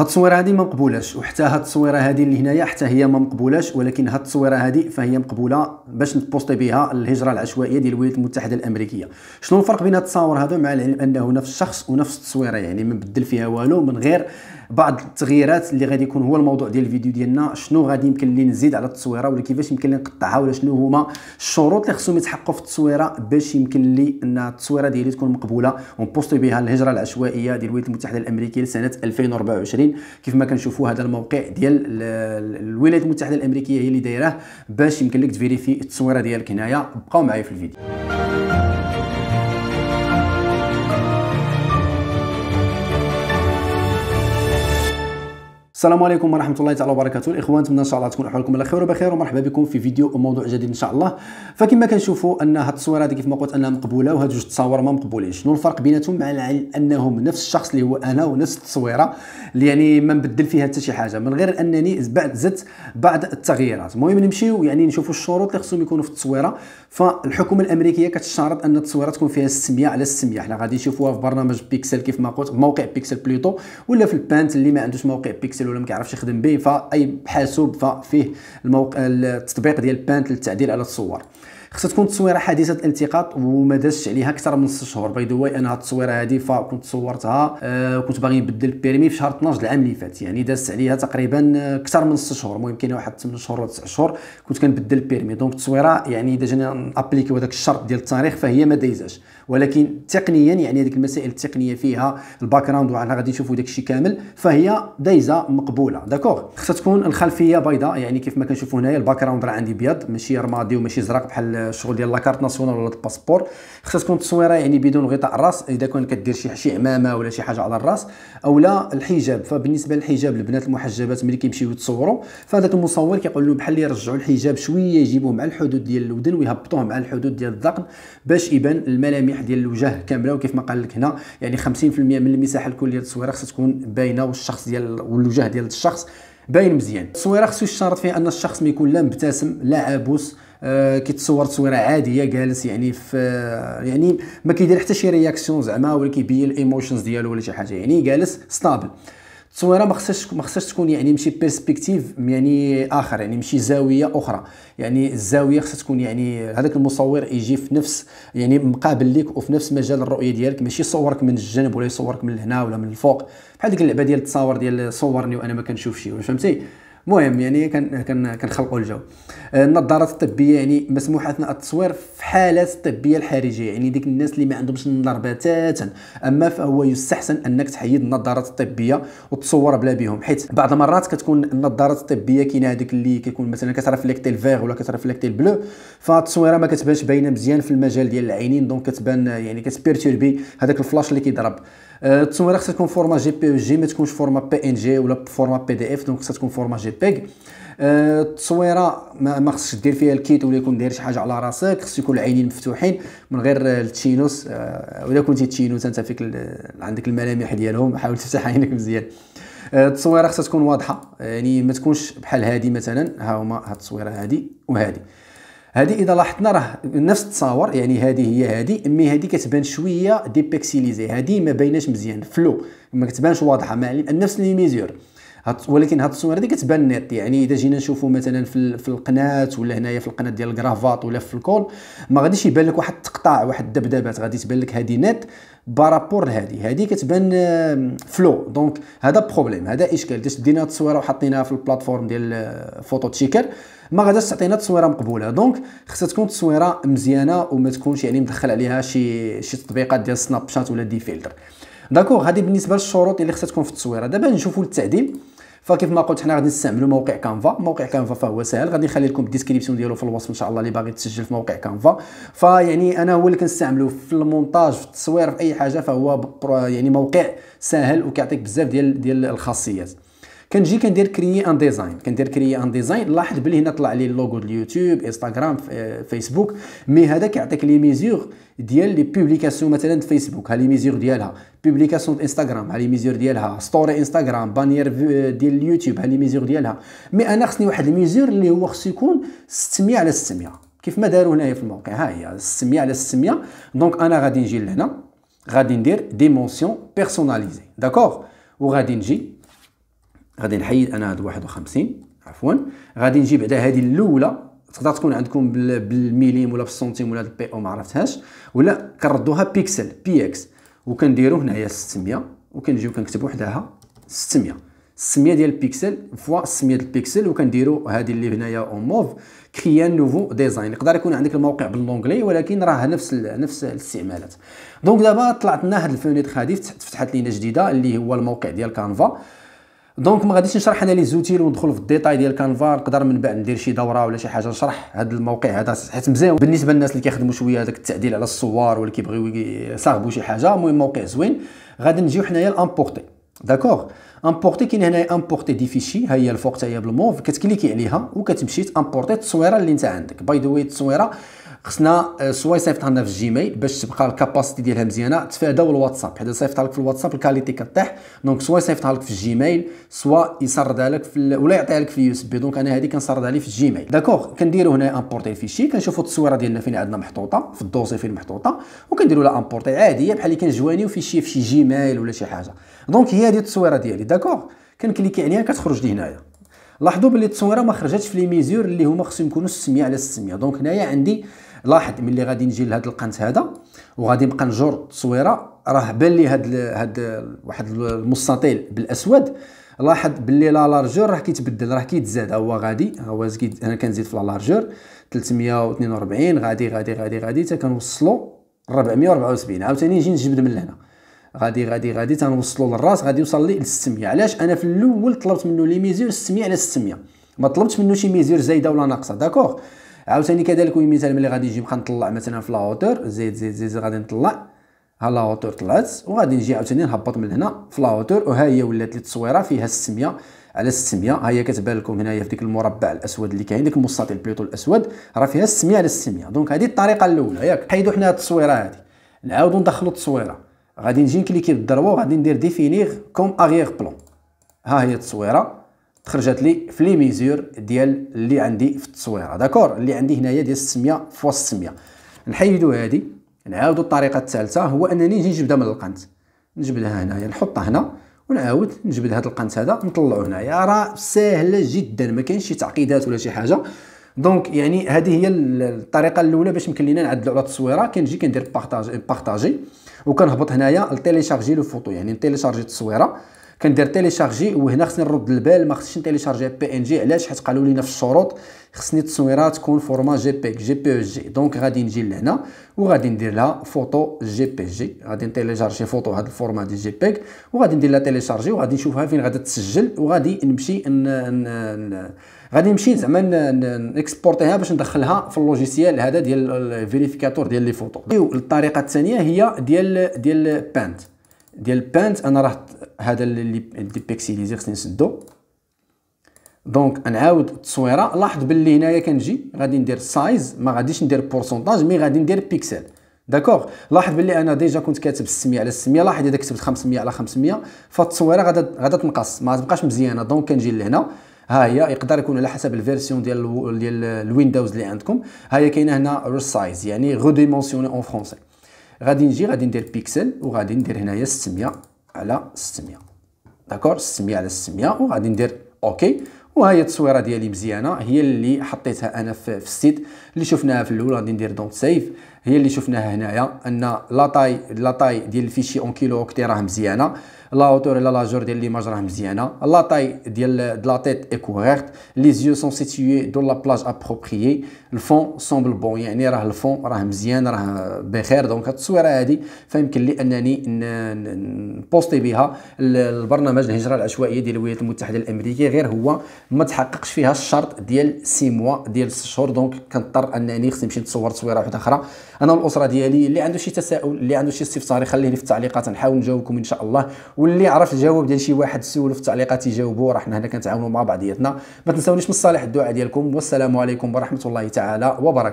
هاد التصويره هادي ما مقبولاش وحتى هاد التصويره هادي اللي هنايا حتى هي ما مقبولاش ولكن هاد التصويره هادي فهي مقبوله باش نبوستي بها الهجره العشوائيه ديال الولايات المتحده الامريكيه شنو الفرق بين هاد التصاور هذا مع العلم انه نفس الشخص ونفس التصويره يعني ما بدل فيها والو من غير بعض التغييرات اللي غادي يكون هو الموضوع ديال الفيديو ديالنا شنو غادي يمكن لي نزيد على التصويره ولا كيفاش يمكن لي نقطعها ولا شنو هما الشروط اللي خصهم يتحققوا في التصويره باش يمكن لي ان التصويره ديالي تكون مقبوله ونبوستي بها الهجره العشوائيه ديال الولايات المتحده الامريكيه لسنه 2024 كيف ما كنشوفوا هذا الموقع ديال الولايات المتحده الامريكيه هي اللي دايراه باش يمكن لك تفيريفي التصويره ديالك هنايا بقاو معايا في الفيديو السلام عليكم ورحمه الله تعالى وبركاته الاخوان نتمنى ان شاء الله تكون احوالكم على خير وبخير ومرحبا بكم في فيديو وموضوع جديد ان شاء الله فكما كنشوفوا ان هاد التصويره هذه كيف ما قلت انها مقبوله وهاد جوج التصاور ما مقبولين شنو الفرق بيناتهم مع العلم انهم نفس الشخص اللي هو انا ونفس التصويره اللي يعني ما نبدل فيها حتى شي حاجه من غير انني بعد زدت بعض التغييرات المهم نمشيو يعني نشوفوا الشروط اللي خصهم يكونوا في التصويره فالحكومه الامريكيه كتشترط ان التصويره تكون فيها 600 على 600 حنا غادي نشوفوها في برنامج بيكسل كيف ما قلت موقع بيكسل بلوتو ولا في البانت اللي ما عندوش موقع بيكسل ولا ما كيعرفش يخدم به فاي حاسوب ففيه الموقع التطبيق ديال بانت للتعديل على الصور خصها تكون التصويره حديثه الالتقاط وما دازش عليها اكثر من 6 شهور باي ذا واي انا هاد التصويره هادي فكنت صورتها آه كنت باغي نبدل البيرمي في شهر 12 العام اللي فات يعني دازت عليها تقريبا آه، اكثر من 6 شهور المهم كاينه واحد 8 شهور ولا 9 شهور كنت كنبدل البيرمي دونك التصويره يعني اذا جاني نابليكيو هذاك الشرط ديال التاريخ فهي ما دايزاش ولكن تقنيا يعني هذيك المسائل التقنيه فيها الباك جراوند وعلى غادي نشوفوا الشيء كامل فهي دايزه مقبوله داكوغ خصها تكون الخلفيه بيضاء يعني كيف ما كنشوفوا هنايا الباك جراوند راه عندي بيض ماشي رمادي وماشي زرق بحال الشغل ديال لاكارت ناسيونال ولا الباسبور خصها تكون التصويره يعني بدون غطاء الراس اذا كان كدير شي شي عمامه ولا شي حاجه على الراس اولا الحجاب فبالنسبه للحجاب البنات المحجبات ملي كيمشيو يتصوروا فهذاك المصور كيقول لهم بحال اللي يرجعوا الحجاب شويه يجيبوه مع الحدود ديال الودن ويهبطوه مع الحدود ديال الذقن باش يبان الملامح ديال الوجه كامله وكيف ما قال لك هنا يعني 50% من المساحه الكليه للتصويره خصها تكون باينه والشخص ديال والوجه ديال الشخص باين مزيان التصويره خصو يشترط فيها ان الشخص ما يكون لا مبتسم لا عابوس آه، كيتصور تصويره عاديه جالس يعني في آه، يعني ما كيدير حتى شي رياكسيون زعما ولا كيبين الايموشنز ديالو ولا شي حاجه يعني جالس ستابل التصويره ما خصهاش ما خصهاش تكون يعني ماشي بيرسبكتيف يعني اخر يعني ماشي زاويه اخرى يعني الزاويه خصها تكون يعني هذاك المصور يجي في نفس يعني مقابل ليك وفي نفس مجال الرؤيه ديالك ماشي يصورك من الجنب ولا يصورك من هنا ولا من الفوق بحال ديك اللعبه ديال التصاور ديال صورني وانا ما كنشوفش فهمتي المهم يعني كنخلقوا الجو آه، النظارات الطبيه يعني مسموح اثناء التصوير في حالات الطبيه الحرجه يعني ديك الناس اللي ما عندهمش النظر بتاتا اما فهو يستحسن انك تحيد النظارات الطبيه وتصور بلا بهم حيت بعض المرات كتكون النظارات الطبيه كاينه هذيك اللي كيكون مثلا كترفليكتي الفيغ ولا كترفليكتي البلو فالتصويره ما كتبانش باينه مزيان في المجال ديال العينين دونك كتبان يعني كتبيرتيربي هذاك الفلاش اللي كيضرب آه، التصويره خصها تكون فورما جي بي او جي ما تكونش فورما بي ان جي ولا فورما بي دي اف دونك خصها تكون فورما جي جيبيغ أه، التصويره ما خصكش دير فيها الكيت ولا يكون داير شي حاجه على راسك خص يكون العينين مفتوحين من غير التشينوس أه، ولا كنتي تشينوس انت فيك عندك الملامح ديالهم حاول تفتح عينك مزيان أه، التصويره خصها تكون واضحه يعني ما تكونش بحال هذه مثلا ها هما هاد التصويره هذه وهذه هذه اذا لاحظنا راه نفس التصاور يعني هذه هي هذه مي هذه كتبان شويه ديبيكسيليزي هذه ما بايناش مزيان فلو ما كتبانش واضحه مع نفس لي ميزور ولكن هاد الصور هذه كتبان نيت يعني اذا جينا نشوفوا مثلا في, في القناه ولا هنايا في القناه ديال الكرافات ولا في الكول ما غاديش يبان لك واحد التقطاع واحد الدبدبات غادي تبان لك هذه نيت بارابور لهذه هذه كتبان فلو دونك هذا بروبليم هذا اشكال اذا شدينا التصويره وحطيناها في البلاتفورم ديال آه، فوتو تشيكر ما غاداش تعطينا تصويره مقبوله دونك خصها تكون تصويره مزيانه وما تكونش يعني مدخل عليها شي شي تطبيقات ديال سناب شات ولا دي فيلتر داكور هذه بالنسبه للشروط اللي خصها تكون في التصويره دابا نشوفوا التعديل فكيف ما قلت حنا غادي نستعملوا موقع كانفا موقع كانفا فهو سهل غادي نخلي لكم الديسكريبسيون ديالو في الوصف ان شاء الله اللي باغي تسجل في موقع كانفا فيعني انا هو اللي كنستعملو في المونتاج في التصوير في اي حاجه فهو يعني موقع سهل وكيعطيك بزاف ديال ديال الخاصيات كنجي كندير كريي ان ديزاين كندير كريي ان ديزاين لاحظ بلي هنا طلع لي اللوغو اليوتيوب انستغرام آه، فيسبوك مي هذا كيعطيك لي ميزور ديال لي بوبليكاسيون مثلا في فيسبوك ها لي ميزور ديالها بوبليكاسيون انستغرام ها لي ميزور ديالها ستوري انستغرام بانير آه، ديال اليوتيوب ها لي ميزور ديالها مي انا خصني واحد الميزور اللي هو خصو يكون 600 على 600 كيف ما داروا هنايا في الموقع ها هي 600 على 600 دونك انا غادي نجي لهنا غادي ندير ديمونسيون بيرسوناليزي داكوغ وغادي نجي غادي نحيد انا هاد 51 عفوا غادي نجيب على هذه الاولى تقدر تكون عندكم بالميليم ولا بالسنتيم ولا البي او ما عرفتهاش ولا كنردوها بيكسل بي اكس وكنديرو هنايا 600 وكنجيو كنكتبو حداها 600 600 ديال البيكسل فوا 600 ديال البيكسل وكنديرو هذه اللي هنايا اون موف كريا نوفو ديزاين يقدر يكون عندك الموقع باللونجلي ولكن راه نفس نفس الاستعمالات دونك دابا طلعت لنا هاد الفونيتر هادي فتحت لينا جديده اللي هو الموقع ديال كانفا دونك ما غاديش نشرح انا لي زوتيل وندخل في الديتاي ديال كانفا نقدر من بعد ندير شي دوره ولا شي حاجه نشرح هذا الموقع هذا حيت مزيان بالنسبه للناس اللي كيخدموا شويه داك التعديل على الصور ولا كيبغيو يصاغبوا شي حاجه المهم موقع زوين غادي نجيو حنايا لامبورتي داكوغ امبورتي كاين هنايا امبورتي دي فيشي ها هي الفوق تاعي بالموف كتكليكي عليها وكتمشي تامبورتي التصويره اللي انت عندك باي ذا واي التصويره خصنا آه، سوا يصيفطها لنا في الجيميل باش تبقى الكاباسيتي ديالها مزيانه تفاداو الواتساب حيت صيفطها لك في الواتساب الكاليتي كطيح دونك سوا يصيفطها لك في الجيميل سوا يسردها لك في ال... ولا يعطيها لك في اليو اس بي دونك انا هذه كنسردها لي في الجيميل داكوغ كنديرو هنا امبورتي فيشي كنشوفوا التصويره ديالنا فين عندنا محطوطه في الدوسي فين محطوطه وكنديروا لها امبورتي عاديه بحال اللي كنجوانيو فيشي في شي جيميل ولا شي حاجه دونك هي هذه التصويره ديالي داكوغ كنكليكي عليها كتخرج لي هنايا لاحظوا باللي التصويره ما خرجتش في لي ميزور اللي هما خصهم يكونوا 600 على 600 دونك هنايا عندي لاحظ ملي غادي نجي لهذا القنت هذا وغادي نبقى نجر التصويره راه بان لي هاد ال هاد واحد المستطيل بالاسود لاحظ باللي لا لارجور راه كيتبدل راه كيتزاد هو غادي هو انا كنزيد في لا لارجور 342 غادي غادي غادي غادي حتى كنوصلوا 474 عاوتاني نجي نجبد من هنا غادي غادي غادي تنوصلو للراس غادي يوصل لي ل 600 علاش انا في الاول طلبت منه لي ميزور 600 على 600 ما طلبتش منه شي ميزور زايده ولا ناقصه داكوغ عاوتاني كذلك وين مثال ملي غادي نجي نبقى نطلع مثلا في لاوتور زيد زيد زيد غادي نطلع ها لاوتور طلعت وغادي نجي عاوتاني نهبط من هنا في لاوتور وها هي ولات لي التصويره فيها 600 على 600 ها هي كتبان لكم هنايا في ديك المربع الاسود اللي كاين ديك المستطيل بلوتو الاسود راه فيها 600 على 600 دونك هذه الطريقه الاولى ياك حيدوا حنا هذه التصويره هذه نعاودوا ندخلوا التصويره غادي نجي نكليكي بالضربه وغادي ندير ديفينيغ كوم اغيير بلون ها هي التصويره تخرجت لي في لي ميزور ديال اللي عندي في التصويره آه، داكور اللي عندي هنايا ديال السميه في 600 السميه نحيدو هادي نعاودو الطريقه الثالثه هو انني نجي نجبدها من القنت نجبدها هنايا نحطها هنا ونعاود نجبد هذا القنت هذا نطلعو هنايا راه ساهله جدا ما كاينش شي تعقيدات ولا شي حاجه دونك يعني هذه هي الطريقه الاولى باش يمكن لينا نعدلو على التصويره كنجي كندير بارطاجي بارطاجي وكنهبط هنايا لتيليشارجي لو فوتو يعني نتيليشارجي التصويره كندير تيليشارجي وهنا خصني نرد البال ما خصنيش نتيليشارجي بي ان جي علاش حيت قالوا لينا في الشروط خصني التصويره تكون فورما جي بي جي بي جي دونك غادي نجي لهنا وغادي ندير لها فوتو جي بي جي غادي نتيليشارجي فوتو هذا الفورما ديال جي بي وغادي ندير لها تيليشارجي وغادي نشوفها فين غادي تسجل وغادي نمشي ان ان ان غادي نمشي زعما نكسبورتيها باش ندخلها في اللوجيسيال هذا ديال الفيريفيكاتور ديال لي فوتو الطريقه الثانيه هي ديال ديال بانت ديال البانت انا راه هذا اللي ديبيكسيليزي خصني نسدو دونك نعاود التصويره لاحظ باللي هنايا كنجي غادي ندير سايز ما غاديش ندير بورسونتاج مي غادي ندير بيكسل داكوغ لاحظ باللي انا ديجا كنت كاتب 600 على 600 لاحظ اذا كتبت 500 على 500 فالتصويره غادا غادا تنقص ما تبقاش مزيانه دونك كنجي لهنا ها هي يقدر يكون على حسب الفيرسيون ديال ديال الويندوز اللي عندكم ها هي كاينه هنا ريسايز يعني غوديمونسيوني اون فرونسي غادي نجي غادي ندير بيكسل وغادي ندير هنايا 600 على 600 داكور 600 على 600 وغادي ندير اوكي وها هي التصويره ديالي مزيانه هي اللي حطيتها انا في, في السيت اللي شفناها في الاول غادي ندير دونت سيف هي اللي شفناها هنايا ان لا طاي لا طاي ديال الفيشي اون كيلو اوكتي راه مزيانه لاوتور الى لاجور ديال ليماج راه مزيانه لا طاي ديال لا تيت ايكوغيرت لي زيو سون سيتيي دو لا بلاج ابروبريي الفون سومبل بون يعني راه الفون راه مزيان راه بخير دونك التصويره هادي فيمكن لي انني نبوستي بها البرنامج الهجره العشوائيه ديال الولايات المتحده الامريكيه غير هو ما تحققش فيها الشرط ديال سي موا ديال الشهور شهور دونك كنضطر انني خصني نمشي نتصور تصويره واحده اخرى انا والاسره ديالي اللي عنده شي تساؤل اللي عنده شي استفسار يخليه لي في التعليقات نحاول نجاوبكم ان شاء الله واللي عرف الجواب ديال شي واحد سولو في التعليقات يجاوبوا راه حنا هنا كنتعاونوا مع بعضياتنا ما تنساونيش من صالح الدعاء ديالكم والسلام عليكم ورحمه الله تعالى وبركاته